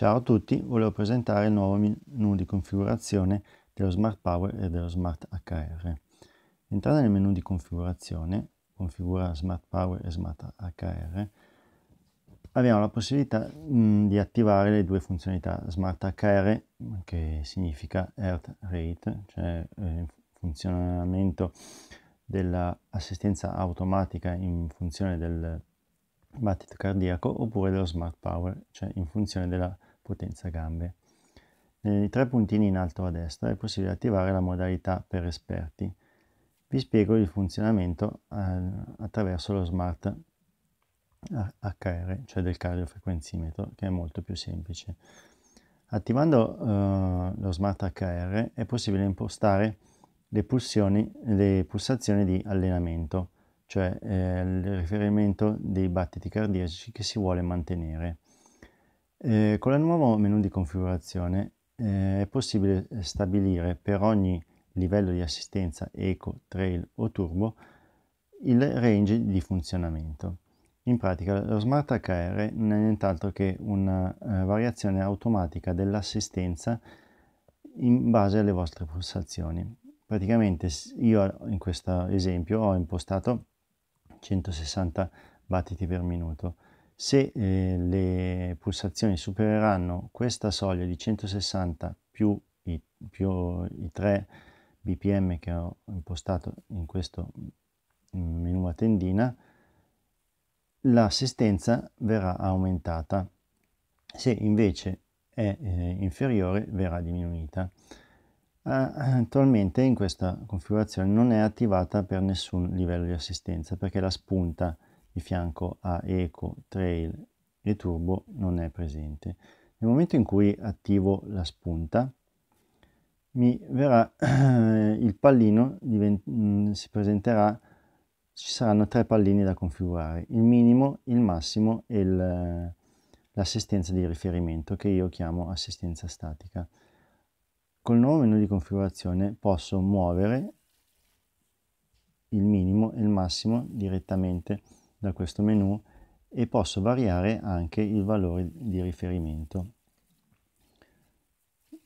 Ciao a tutti, volevo presentare il nuovo menu di configurazione dello Smart Power e dello Smart HR. Entrando nel menu di configurazione, configura Smart Power e Smart HR, abbiamo la possibilità mh, mm, di attivare le due funzionalità Smart HR, che significa Earth Rate, cioè eh, funzionamento dell'assistenza automatica in funzione del battito cardiaco oppure dello smart power, cioè in funzione della potenza gambe. Nei tre puntini in alto a destra è possibile attivare la modalità per esperti. Vi spiego il funzionamento eh, attraverso lo smart HR, cioè del cardiofrequenzimetro, che è molto più semplice. Attivando eh, lo smart HR è possibile impostare le, pulsioni, le pulsazioni di allenamento, cioè eh, il riferimento dei battiti cardiaci che si vuole mantenere. Eh, con il nuovo menu di configurazione eh, è possibile stabilire per ogni livello di assistenza eco, trail o turbo il range di funzionamento. In pratica lo Smart HR non è nient'altro che una eh, variazione automatica dell'assistenza in base alle vostre pulsazioni. Praticamente io in questo esempio ho impostato 160 battiti per minuto. Se eh, le pulsazioni supereranno questa soglia di 160 più i, più i 3 bpm che ho impostato in questo menu mm, a tendina, l'assistenza verrà aumentata. Se invece è eh, inferiore verrà diminuita. Attualmente in questa configurazione non è attivata per nessun livello di assistenza perché la spunta di fianco a Eco, Trail e Turbo non è presente. Nel momento in cui attivo la spunta, mi verrà il pallino, mh, mm, si presenterà, ci saranno tre pallini da configurare, il minimo, il massimo e l'assistenza di riferimento che io chiamo assistenza statica. Col nuovo menu di configurazione posso muovere il minimo e il massimo direttamente da questo menu e posso variare anche il valore di riferimento.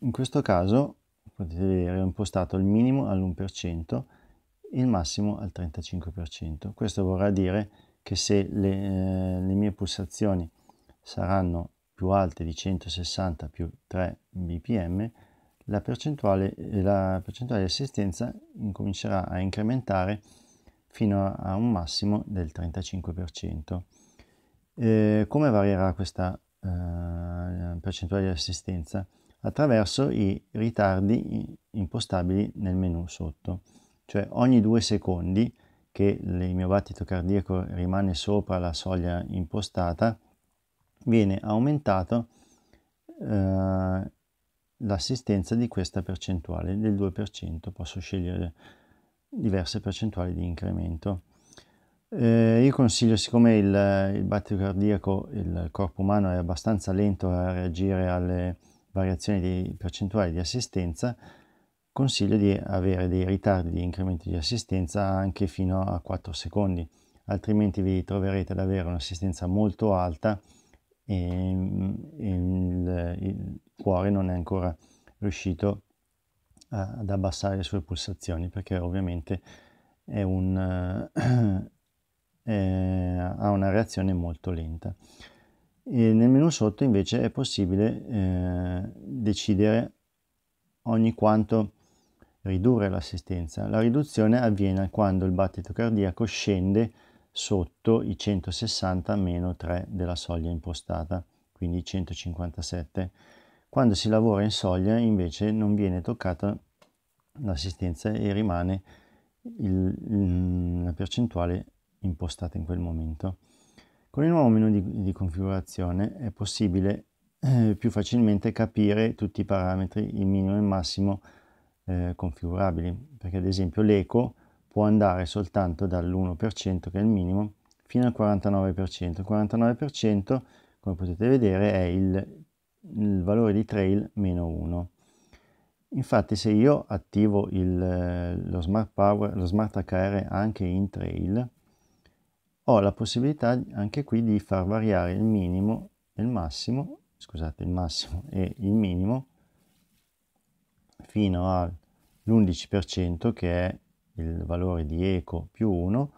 In questo caso, potete vedere, ho impostato il minimo all'1% e il massimo al 35%. Questo vorrà dire che se le, eh, le mie pulsazioni saranno più alte di 160 più 3 bpm, la percentuale, la percentuale di assistenza incomincerà a incrementare fino a un massimo del 35%. Eh, come varierà questa eh, percentuale di assistenza? Attraverso i ritardi impostabili nel menu sotto, cioè ogni due secondi che il mio battito cardiaco rimane sopra la soglia impostata, viene aumentato eh, l'assistenza di questa percentuale del 2%. Posso scegliere diverse percentuali di incremento. Eh, io consiglio, siccome il, il battito cardiaco, il corpo umano è abbastanza lento a reagire alle variazioni di percentuali di assistenza, consiglio di avere dei ritardi di incremento di assistenza anche fino a 4 secondi, altrimenti vi troverete ad avere un'assistenza molto alta e, mm, e il, il cuore non è ancora riuscito a ad abbassare le sue pulsazioni perché ovviamente è un, eh, è, ha una reazione molto lenta. E nel menu sotto invece è possibile eh, decidere ogni quanto ridurre l'assistenza. La riduzione avviene quando il battito cardiaco scende sotto i 160-3 della soglia impostata, quindi 157. Quando si lavora in soglia invece non viene toccata l'assistenza e rimane il, la percentuale impostata in quel momento. Con il nuovo menu di, di configurazione è possibile eh, più facilmente capire tutti i parametri, il minimo e il massimo eh, configurabili, perché ad esempio l'eco può andare soltanto dall'1% che è il minimo fino al 49%. Il 49% come potete vedere è il, il valore di trail meno 1 Infatti se io attivo il, lo, smart power, lo Smart HR anche in trail, ho la possibilità anche qui di far variare il minimo e il massimo, scusate, il massimo e il minimo fino all'11% che è il valore di eco più 1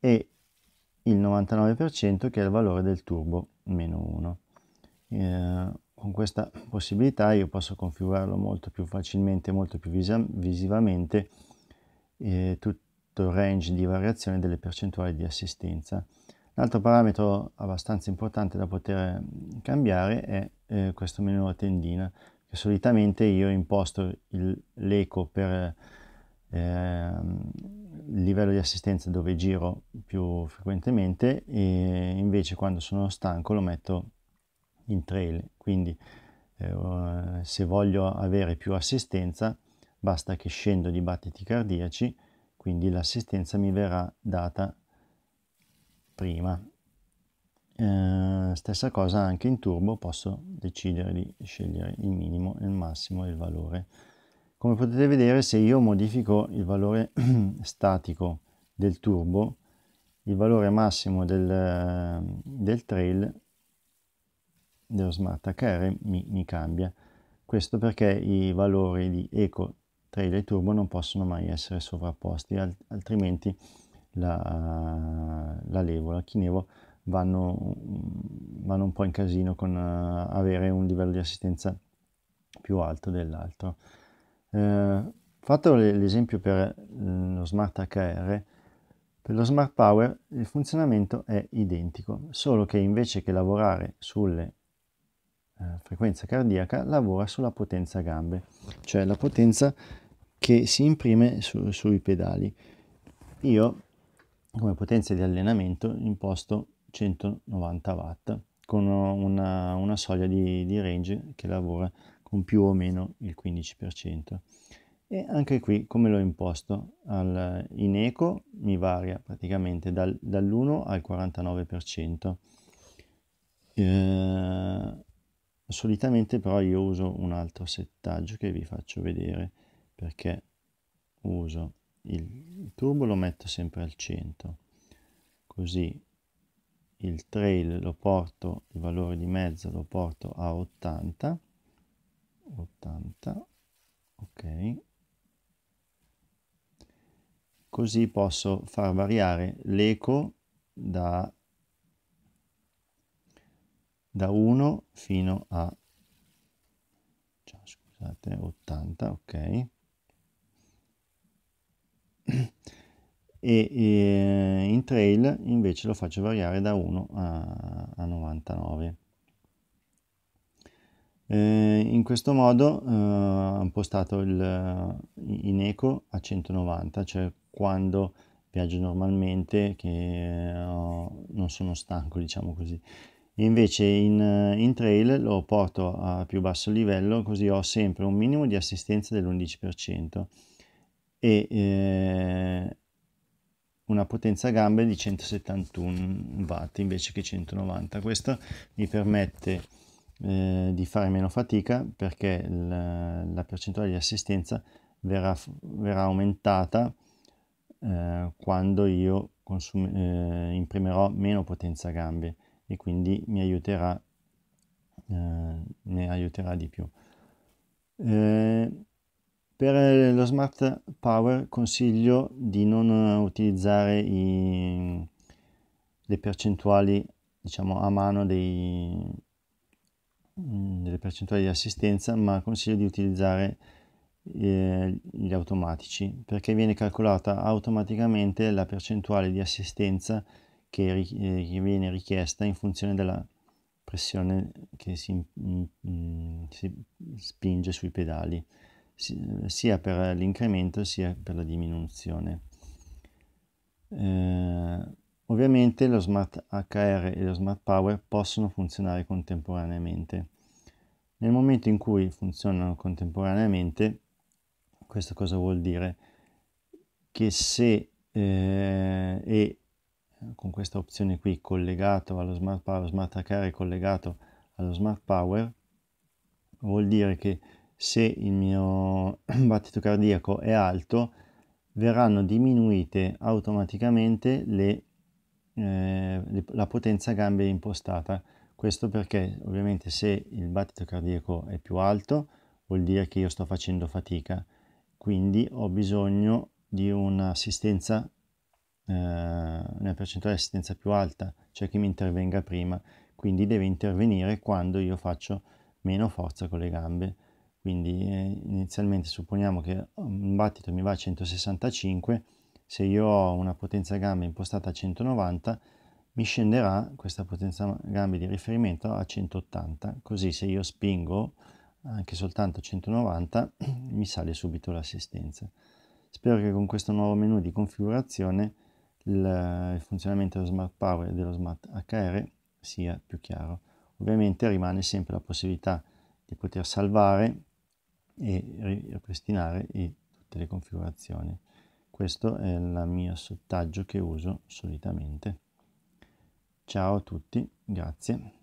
e il 99% che è il valore del turbo meno 1. Eh, con questa possibilità io posso configurarlo molto più facilmente, molto più visivamente eh, tutto il range di variazione delle percentuali di assistenza. L'altro parametro abbastanza importante da poter mm, cambiare è eh, questo menu a tendina, che solitamente io imposto l'eco per eh, il livello di assistenza dove giro più frequentemente e invece quando sono stanco lo metto in trail, quindi eh, se voglio avere più assistenza basta che scendo di battiti cardiaci, quindi l'assistenza mi verrà data prima. Eh, stessa cosa anche in turbo, posso decidere di scegliere il minimo il massimo e il valore. Come potete vedere se io modifico il valore statico del turbo, il valore massimo del, del trail dello Smart HR mi, mi cambia. Questo perché i valori di Eco, Trail e Turbo non possono mai essere sovrapposti, alt- altrimenti la, la levo, la chinevo vanno, vanno un po' in casino con uh, avere un livello di assistenza più alto dell'altro. Eh, fatto l'esempio per mm, lo Smart HR, per lo Smart Power il funzionamento è identico, solo che invece che lavorare sulle eh, frequenza cardiaca lavora sulla potenza gambe, cioè la potenza che si imprime su, sui pedali. Io come potenza di allenamento imposto 190 watt con una, una soglia di, di, range che lavora con più o meno il 15%. E anche qui come l'ho imposto al, in eco mi varia praticamente dal, dall'1 al 49%. Eh, solitamente però io uso un altro settaggio che vi faccio vedere perché uso il, turbo lo metto sempre al centro così il trail lo porto il valore di mezzo lo porto a 80 80 ok così posso far variare l'eco da da 1 fino a cioè, scusate, 80, ok? E, e, in trail invece lo faccio variare da 1 a, a 99. Eh, in questo modo eh, ho impostato il, in eco a 190, cioè quando viaggio normalmente che eh, non sono stanco, diciamo così invece in, eh, in, trail lo porto a più basso livello così ho sempre un minimo di assistenza dell'11% e eh, una potenza gambe di 171 watt invece che 190 questo mi permette eh, di fare meno fatica perché la, la percentuale di assistenza verrà, verrà aumentata eh, quando io consum- eh, imprimerò meno potenza gambe e quindi mi aiuterà, eh, mi aiuterà di più. Eh, per lo smart power consiglio di non utilizzare i, le percentuali diciamo a mano dei, mm, delle percentuali di assistenza ma consiglio di utilizzare eh, gli automatici perché viene calcolata automaticamente la percentuale di assistenza che, eh, che viene richiesta in funzione della pressione che si, mh, mm, mm, si spinge sui pedali, sia per l'incremento sia per la diminuzione. Eh, ovviamente lo Smart HR e lo Smart Power possono funzionare contemporaneamente. Nel momento in cui funzionano contemporaneamente, questo cosa vuol dire? Che se eh, e con questa opzione qui collegato allo smart power, smart hacker collegato allo smart power, vuol dire che se il mio battito cardiaco è alto verranno diminuite automaticamente le, eh, le, la potenza gambe impostata. Questo perché ovviamente se il battito cardiaco è più alto vuol dire che io sto facendo fatica, quindi ho bisogno di un'assistenza una eh, percentuale di assistenza più alta, cioè che mi intervenga prima, quindi deve intervenire quando io faccio meno forza con le gambe. Quindi eh, inizialmente supponiamo che un battito mi va a 165, se io ho una potenza gambe impostata a 190, mi scenderà questa potenza gambe di riferimento a 180, così se io spingo anche soltanto a 190 mi sale subito l'assistenza. Spero che con questo nuovo menu di configurazione il funzionamento dello Smart Power e dello Smart HR sia più chiaro. Ovviamente rimane sempre la possibilità di poter salvare e ripristinare tutte le configurazioni. Questo è il mio sottaggio che uso solitamente. Ciao a tutti, grazie.